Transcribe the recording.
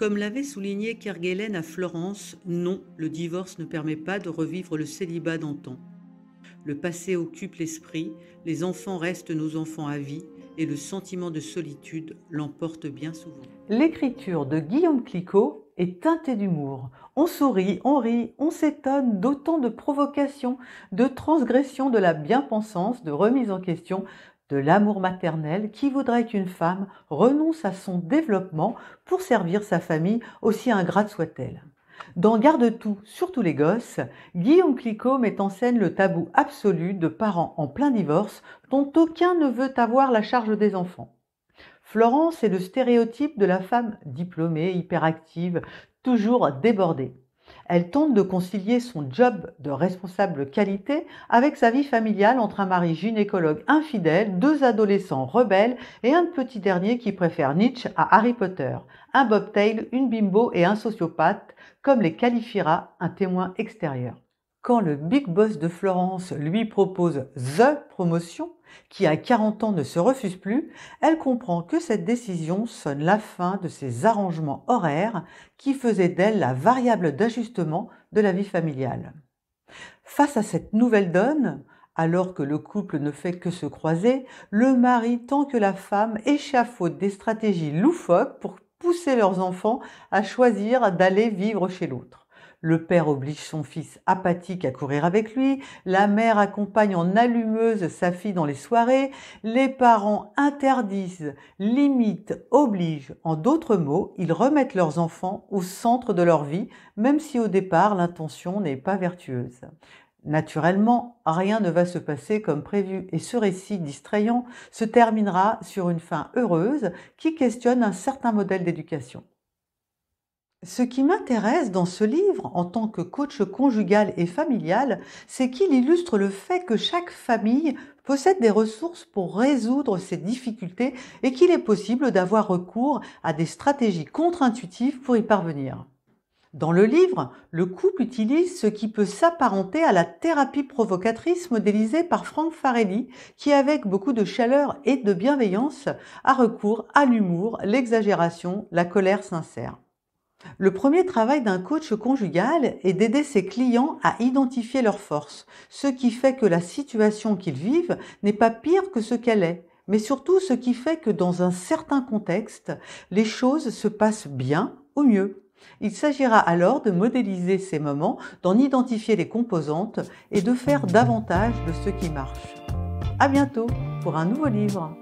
Comme l'avait souligné Kerguelen à Florence, non, le divorce ne permet pas de revivre le célibat d'antan. Le passé occupe l'esprit, les enfants restent nos enfants à vie et le sentiment de solitude l'emporte bien souvent. L'écriture de Guillaume Clicquot est teintée d'humour. On sourit, on rit, on s'étonne d'autant de provocations, de transgressions de la bien-pensance, de remise en question, de l'amour maternel qui voudrait qu'une femme renonce à son développement pour servir sa famille, aussi ingrate soit-elle. Dans Garde tout, surtout les gosses, Guillaume Clicquot met en scène le tabou absolu de parents en plein divorce dont aucun ne veut avoir la charge des enfants. Florence est le stéréotype de la femme diplômée, hyperactive, toujours débordée. Elle tente de concilier son job de responsable qualité avec sa vie familiale entre un mari gynécologue infidèle, deux adolescents rebelles et un petit dernier qui préfère Nietzsche à Harry Potter, un bobtail, une bimbo et un sociopathe, comme les qualifiera un témoin extérieur quand le big boss de Florence lui propose The promotion, qui à 40 ans ne se refuse plus, elle comprend que cette décision sonne la fin de ses arrangements horaires qui faisaient d'elle la variable d'ajustement de la vie familiale. Face à cette nouvelle donne, alors que le couple ne fait que se croiser, le mari tant que la femme échafaude des stratégies loufoques pour pousser leurs enfants à choisir d'aller vivre chez l'autre. Le père oblige son fils apathique à courir avec lui, la mère accompagne en allumeuse sa fille dans les soirées, les parents interdisent, limitent, obligent. En d'autres mots, ils remettent leurs enfants au centre de leur vie, même si au départ l'intention n'est pas vertueuse. Naturellement, rien ne va se passer comme prévu et ce récit distrayant se terminera sur une fin heureuse qui questionne un certain modèle d'éducation. Ce qui m'intéresse dans ce livre, en tant que coach conjugal et familial, c'est qu'il illustre le fait que chaque famille possède des ressources pour résoudre ses difficultés et qu'il est possible d'avoir recours à des stratégies contre-intuitives pour y parvenir. Dans le livre, le couple utilise ce qui peut s'apparenter à la thérapie provocatrice modélisée par Frank Farelli, qui avec beaucoup de chaleur et de bienveillance a recours à l'humour, l'exagération, la colère sincère. Le premier travail d'un coach conjugal est d'aider ses clients à identifier leurs forces, ce qui fait que la situation qu'ils vivent n'est pas pire que ce qu'elle est, mais surtout ce qui fait que dans un certain contexte, les choses se passent bien ou mieux. Il s'agira alors de modéliser ces moments, d'en identifier les composantes et de faire davantage de ce qui marche. À bientôt pour un nouveau livre.